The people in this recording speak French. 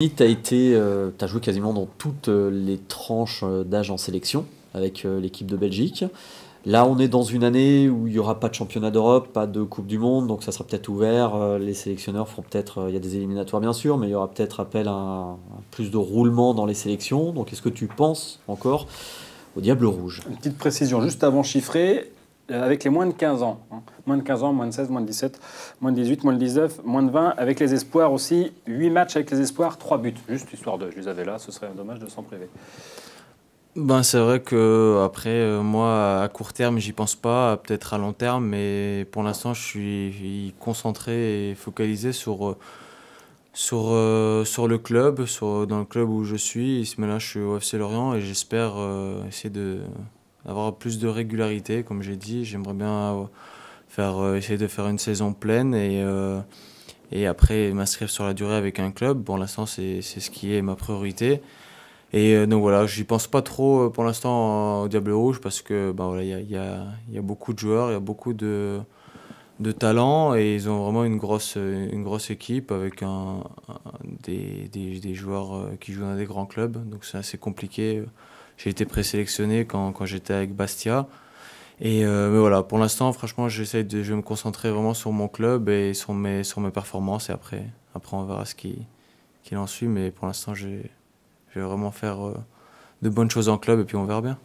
Tu as, été, euh, joué quasiment dans toutes euh, les tranches euh, d'âge en sélection avec l'équipe de Belgique. Là, on est dans une année où il n'y aura pas de championnat d'Europe, pas de Coupe du Monde, donc ça sera peut-être ouvert. Les sélectionneurs feront peut-être, il y a des éliminatoires bien sûr, mais il y aura peut-être appel à, plus de roulement dans les sélections. Donc est-ce que tu penses encore au Diable Rouge Une petite précision, juste avant chiffrer, avec les moins de 15 ans, hein, moins de 15 ans, moins de 16, moins de 17, moins de 18, moins de 19, moins de 20. Avec les espoirs aussi, 8 matchs avec les espoirs, 3 buts. Juste histoire de, je les avais là, ce serait un dommage de s'en priver. Ben, c'est vrai que après euh, moi à court terme j'y pense pas, peut-être à long terme, mais pour l'instant je suis concentré et focalisé sur euh, sur, euh, sur le club, sur, dans le club où je suis. Mais là, je suis au FC Lorient et j'espère essayer essayer d'avoir plus de régularité. Comme j'ai dit, j'aimerais bien faire, euh, essayer de faire une saison pleine et, euh, et après m'inscrire sur la durée avec un club. Pour l'instant, c'est ce qui est ma priorité. Et euh, donc voilà, j'y pense pas trop pour l'instant au Diable Rouge parce que ben voilà, il y a, y a, beaucoup de joueurs, il y a beaucoup de, de talents et ils ont vraiment une grosse, une grosse équipe avec des, des, des, joueurs qui jouent dans des grands clubs. Donc c'est assez compliqué. J'ai été présélectionné quand, quand j'étais avec Bastia. Et euh, mais voilà, pour l'instant, franchement, j'essaie de je vais me concentrer vraiment sur mon club et sur mes, sur mes performances. Et après, après on verra ce qu'il qui en suit. Mais pour l'instant, je vais vraiment faire euh, de bonnes choses en club et puis on verra bien.